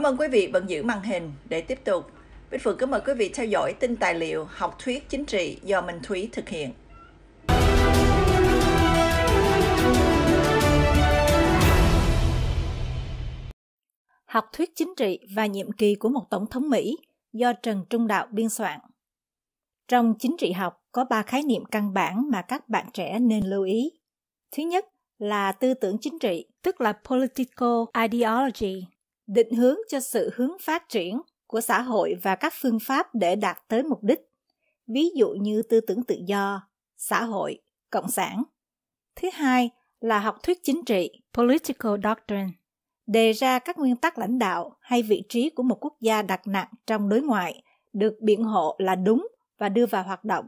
Cảm ơn quý vị vẫn giữ màn hình để tiếp tục. Bích Phượng kính mời quý vị theo dõi tin tài liệu học thuyết chính trị do Minh Thúy thực hiện. Học thuyết chính trị và nhiệm kỳ của một tổng thống Mỹ do Trần Trung Đạo biên soạn. Trong chính trị học có ba khái niệm căn bản mà các bạn trẻ nên lưu ý. Thứ nhất là tư tưởng chính trị, tức là political ideology, định hướng cho sự hướng phát triển của xã hội và các phương pháp để đạt tới mục đích ví dụ như tư tưởng tự do xã hội cộng sản thứ hai là học thuyết chính trị political doctrine đề ra các nguyên tắc lãnh đạo hay vị trí của một quốc gia đặt nặng trong đối ngoại được biện hộ là đúng và đưa vào hoạt động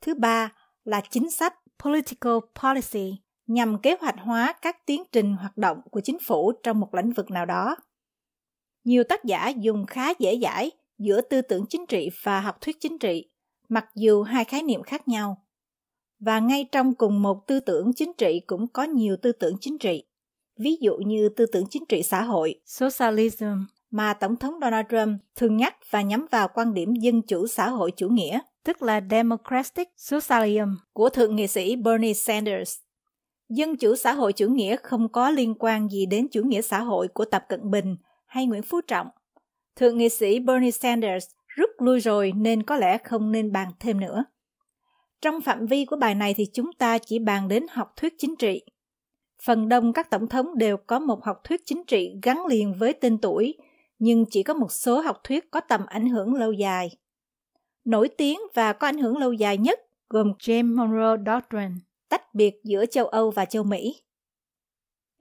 thứ ba là chính sách political policy nhằm kế hoạch hóa các tiến trình hoạt động của chính phủ trong một lĩnh vực nào đó nhiều tác giả dùng khá dễ dãi giữa tư tưởng chính trị và học thuyết chính trị, mặc dù hai khái niệm khác nhau. Và ngay trong cùng một tư tưởng chính trị cũng có nhiều tư tưởng chính trị. Ví dụ như tư tưởng chính trị xã hội, socialism, mà Tổng thống Donald Trump thường nhắc và nhắm vào quan điểm dân chủ xã hội chủ nghĩa, tức là Democratic Socialism của thượng nghị sĩ Bernie Sanders. Dân chủ xã hội chủ nghĩa không có liên quan gì đến chủ nghĩa xã hội của Tập Cận Bình – hay Nguyễn Phú Trọng. Thượng nghị sĩ Bernie Sanders rút lui rồi nên có lẽ không nên bàn thêm nữa. Trong phạm vi của bài này thì chúng ta chỉ bàn đến học thuyết chính trị. Phần đông các tổng thống đều có một học thuyết chính trị gắn liền với tên tuổi, nhưng chỉ có một số học thuyết có tầm ảnh hưởng lâu dài. Nổi tiếng và có ảnh hưởng lâu dài nhất gồm James Monroe Doctrine, tách biệt giữa châu Âu và châu Mỹ.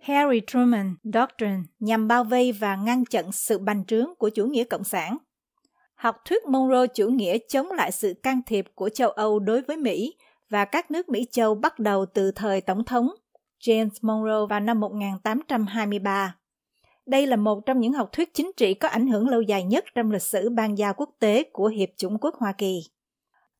Harry Truman Doctrine nhằm bao vây và ngăn chặn sự bành trướng của chủ nghĩa cộng sản. Học thuyết Monroe chủ nghĩa chống lại sự can thiệp của châu Âu đối với Mỹ và các nước Mỹ châu bắt đầu từ thời Tổng thống James Monroe vào năm 1823. Đây là một trong những học thuyết chính trị có ảnh hưởng lâu dài nhất trong lịch sử ban giao quốc tế của Hiệp chủng quốc Hoa Kỳ.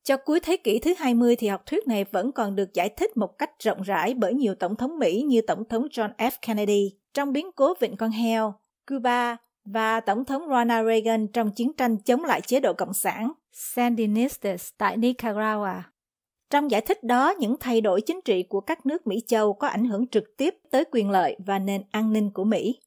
Cho cuối thế kỷ thứ 20 thì học thuyết này vẫn còn được giải thích một cách rộng rãi bởi nhiều tổng thống Mỹ như Tổng thống John F. Kennedy trong biến cố Vịnh Con Heo, Cuba và Tổng thống Ronald Reagan trong chiến tranh chống lại chế độ Cộng sản Sandinistas tại Nicaragua. Trong giải thích đó, những thay đổi chính trị của các nước Mỹ châu có ảnh hưởng trực tiếp tới quyền lợi và nền an ninh của Mỹ.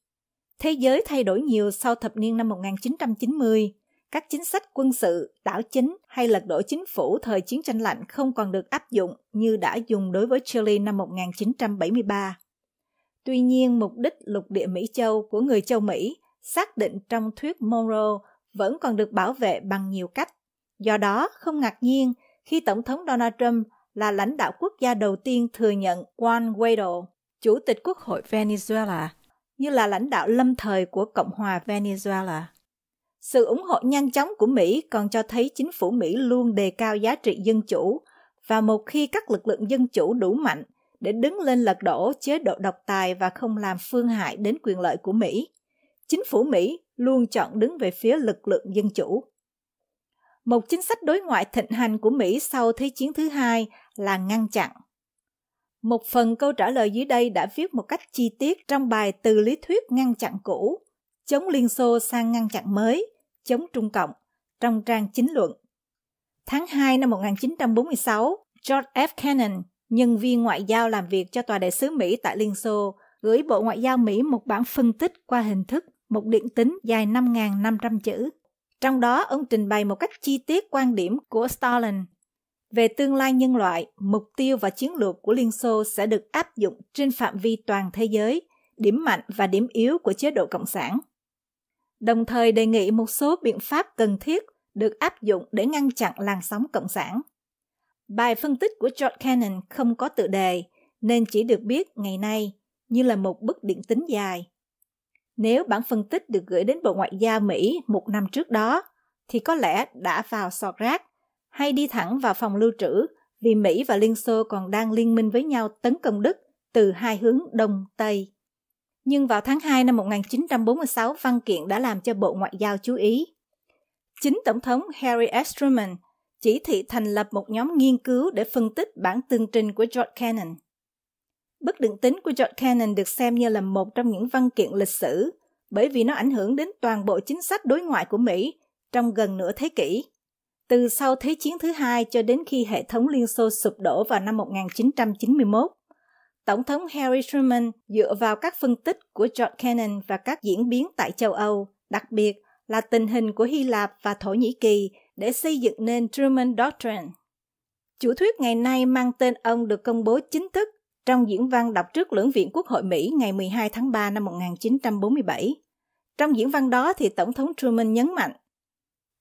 Thế giới thay đổi nhiều sau thập niên năm 1990, các chính sách quân sự, đảo chính hay lật đổ chính phủ thời chiến tranh lạnh không còn được áp dụng như đã dùng đối với Chile năm 1973. Tuy nhiên, mục đích lục địa Mỹ châu của người châu Mỹ xác định trong thuyết Monroe vẫn còn được bảo vệ bằng nhiều cách. Do đó, không ngạc nhiên khi Tổng thống Donald Trump là lãnh đạo quốc gia đầu tiên thừa nhận Juan Guaido, Chủ tịch Quốc hội Venezuela, như là lãnh đạo lâm thời của Cộng hòa Venezuela. Sự ủng hộ nhanh chóng của Mỹ còn cho thấy chính phủ Mỹ luôn đề cao giá trị dân chủ và một khi các lực lượng dân chủ đủ mạnh để đứng lên lật đổ chế độ độc tài và không làm phương hại đến quyền lợi của Mỹ, chính phủ Mỹ luôn chọn đứng về phía lực lượng dân chủ. Một chính sách đối ngoại thịnh hành của Mỹ sau Thế chiến thứ hai là ngăn chặn. Một phần câu trả lời dưới đây đã viết một cách chi tiết trong bài Từ lý thuyết ngăn chặn cũ, chống Liên Xô sang ngăn chặn mới chống Trung Cộng trong trang chính luận. Tháng 2 năm 1946, George F. Cannon, nhân viên ngoại giao làm việc cho tòa đại sứ Mỹ tại Liên Xô, gửi Bộ Ngoại giao Mỹ một bản phân tích qua hình thức một điện tính dài 5.500 chữ. Trong đó, ông trình bày một cách chi tiết quan điểm của Stalin về tương lai nhân loại, mục tiêu và chiến lược của Liên Xô sẽ được áp dụng trên phạm vi toàn thế giới, điểm mạnh và điểm yếu của chế độ Cộng sản đồng thời đề nghị một số biện pháp cần thiết được áp dụng để ngăn chặn làn sóng cộng sản. Bài phân tích của George Cannon không có tự đề, nên chỉ được biết ngày nay như là một bức điện tính dài. Nếu bản phân tích được gửi đến Bộ Ngoại giao Mỹ một năm trước đó, thì có lẽ đã vào sọt rác hay đi thẳng vào phòng lưu trữ vì Mỹ và Liên Xô còn đang liên minh với nhau tấn công Đức từ hai hướng Đông Tây nhưng vào tháng 2 năm 1946 văn kiện đã làm cho Bộ Ngoại giao chú ý. Chính Tổng thống Harry S. Truman chỉ thị thành lập một nhóm nghiên cứu để phân tích bản tương trình của George Kennan. Bức định tính của George Kennan được xem như là một trong những văn kiện lịch sử bởi vì nó ảnh hưởng đến toàn bộ chính sách đối ngoại của Mỹ trong gần nửa thế kỷ, từ sau Thế chiến thứ hai cho đến khi hệ thống Liên Xô sụp đổ vào năm 1991. Tổng thống Harry Truman dựa vào các phân tích của John Kennan và các diễn biến tại châu Âu, đặc biệt là tình hình của Hy Lạp và Thổ Nhĩ Kỳ để xây dựng nên Truman Doctrine. Chủ thuyết ngày nay mang tên ông được công bố chính thức trong diễn văn đọc trước lưỡng viện Quốc hội Mỹ ngày 12 tháng 3 năm 1947. Trong diễn văn đó thì Tổng thống Truman nhấn mạnh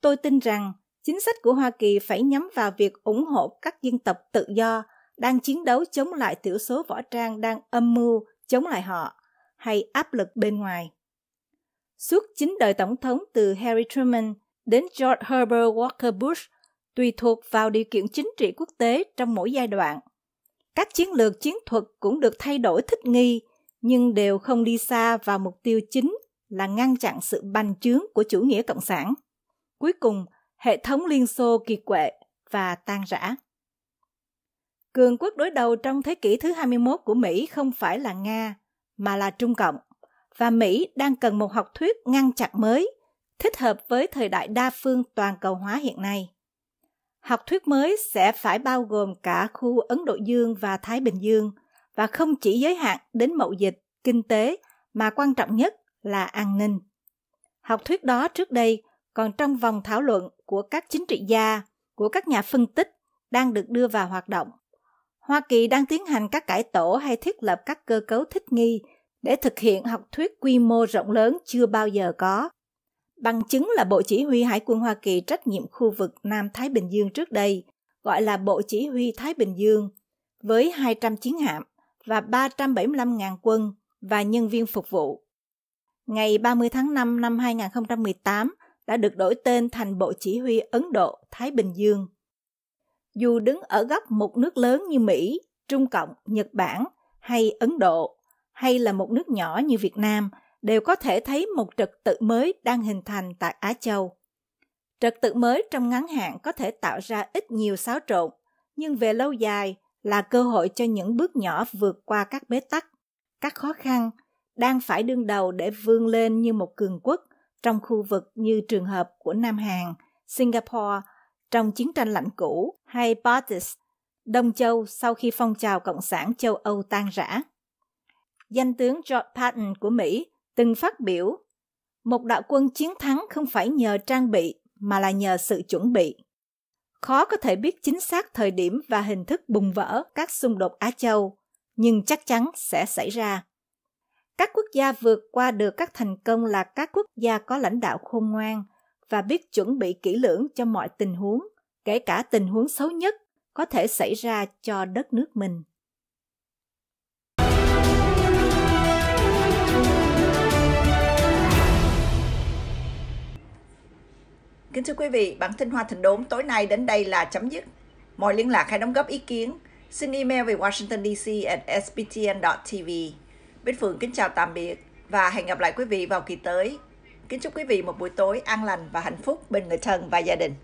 Tôi tin rằng chính sách của Hoa Kỳ phải nhắm vào việc ủng hộ các dân tộc tự do đang chiến đấu chống lại tiểu số võ trang đang âm mưu chống lại họ hay áp lực bên ngoài. Suốt chín đời tổng thống từ Harry Truman đến George Herbert Walker Bush tùy thuộc vào điều kiện chính trị quốc tế trong mỗi giai đoạn. Các chiến lược chiến thuật cũng được thay đổi thích nghi, nhưng đều không đi xa vào mục tiêu chính là ngăn chặn sự bành trướng của chủ nghĩa cộng sản. Cuối cùng, hệ thống Liên Xô kiệt quệ và tan rã cường quốc đối đầu trong thế kỷ thứ 21 của Mỹ không phải là Nga, mà là Trung Cộng. Và Mỹ đang cần một học thuyết ngăn chặn mới, thích hợp với thời đại đa phương toàn cầu hóa hiện nay. Học thuyết mới sẽ phải bao gồm cả khu Ấn Độ Dương và Thái Bình Dương và không chỉ giới hạn đến mậu dịch, kinh tế mà quan trọng nhất là an ninh. Học thuyết đó trước đây còn trong vòng thảo luận của các chính trị gia, của các nhà phân tích đang được đưa vào hoạt động Hoa Kỳ đang tiến hành các cải tổ hay thiết lập các cơ cấu thích nghi để thực hiện học thuyết quy mô rộng lớn chưa bao giờ có. Bằng chứng là Bộ Chỉ huy Hải quân Hoa Kỳ trách nhiệm khu vực Nam Thái Bình Dương trước đây, gọi là Bộ Chỉ huy Thái Bình Dương, với 200 chiến hạm và 375.000 quân và nhân viên phục vụ. Ngày 30 tháng 5 năm 2018 đã được đổi tên thành Bộ Chỉ huy Ấn Độ Thái Bình Dương dù đứng ở góc một nước lớn như Mỹ, Trung Cộng, Nhật Bản hay Ấn Độ, hay là một nước nhỏ như Việt Nam, đều có thể thấy một trật tự mới đang hình thành tại Á Châu. Trật tự mới trong ngắn hạn có thể tạo ra ít nhiều xáo trộn, nhưng về lâu dài là cơ hội cho những bước nhỏ vượt qua các bế tắc, các khó khăn đang phải đương đầu để vươn lên như một cường quốc trong khu vực như trường hợp của Nam Hàn, Singapore trong chiến tranh lạnh cũ hay Baltics, Đông Châu sau khi phong trào Cộng sản châu Âu tan rã. Danh tướng George Patton của Mỹ từng phát biểu một đạo quân chiến thắng không phải nhờ trang bị mà là nhờ sự chuẩn bị. Khó có thể biết chính xác thời điểm và hình thức bùng vỡ các xung đột Á Châu, nhưng chắc chắn sẽ xảy ra. Các quốc gia vượt qua được các thành công là các quốc gia có lãnh đạo khôn ngoan – và biết chuẩn bị kỹ lưỡng cho mọi tình huống, kể cả tình huống xấu nhất có thể xảy ra cho đất nước mình. Kính thưa quý vị, bản tin Hoa Thịnh Đốn tối nay đến đây là chấm dứt. Mọi liên lạc hay đóng góp ý kiến, xin email về Washington DC at sbtn.tv. Bích Phượng kính chào tạm biệt và hẹn gặp lại quý vị vào kỳ tới. Kính chúc quý vị một buổi tối an lành và hạnh phúc bên người thân và gia đình.